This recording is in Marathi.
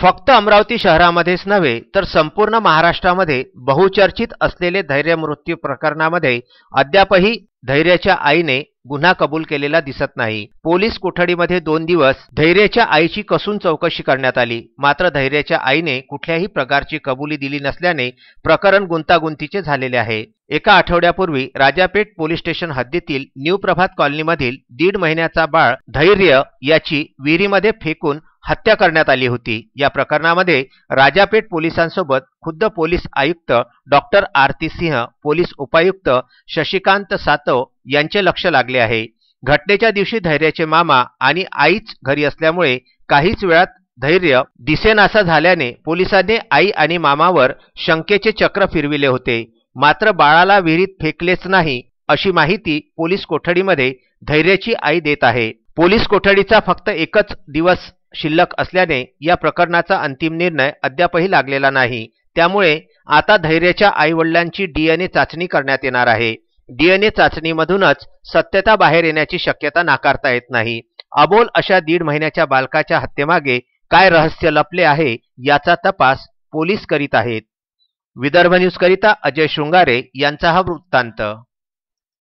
फक्त अमरावती शहरामध्येच नव्हे तर संपूर्ण महाराष्ट्रामध्ये बहुचर्चित असलेले धैर्यमृत्यू प्रकरणामध्ये अद्यापही धैर्याच्या आईने गुन्हा कबूल केलेला दिसत नाही पोलीस कोठडीमध्ये दोन दिवस धैर्याच्या आईची कसून चौकशी करण्यात आली मात्र धैर्याच्या आईने कुठल्याही प्रकारची कबुली दिली नसल्याने प्रकरण गुंतागुंतीचे झालेले आहे एका आठवड्यापूर्वी राजापेठ पोलीस स्टेशन हद्दीतील न्यू प्रभात कॉलनीमधील दीड महिन्याचा बाळ धैर्य याची विहिरीमध्ये फेकून हत्या करण्यात आली होती या प्रकरणामध्ये राजापेठ पोलिसांसोबत खुद्द पोलीस आयुक्त डॉक्टर आरती सिंह पोलीस उपायुक्त शशिकांत सातव यांचे लक्ष लागले आहे घटनेच्या दिवशी धैर्याचे मामा आणि आईच घरी असल्यामुळे काहीच वेळात धैर्य दिसेनासा झाल्याने पोलिसांनी आई आणि मामावर शंकेचे चक्र फिरविले होते मात्र बाळाला विहिरीत फेकलेच नाही अशी माहिती पोलीस कोठडीमध्ये धैर्याची आई देत आहे पोलीस कोठडीचा फक्त एकच दिवस शिल्लक असल्याने या प्रकरणाचा अंतिम निर्णय अद्यापही लागलेला नाही त्यामुळे आता धैर्याच्या आईवडिलांची डीएनए चाचणी करण्यात येणार आहे डीएनए चाचणीमधूनच सत्यता बाहेर येण्याची शक्यता नाकारता येत नाही अबोल अशा दीड महिन्याच्या बालकाच्या हत्येमागे काय रहस्य लपले आहे याचा तपास पोलीस करीत आहेत विदर्भ न्यूजकरिता अजय शृंगारे यांचा हा वृत्तांत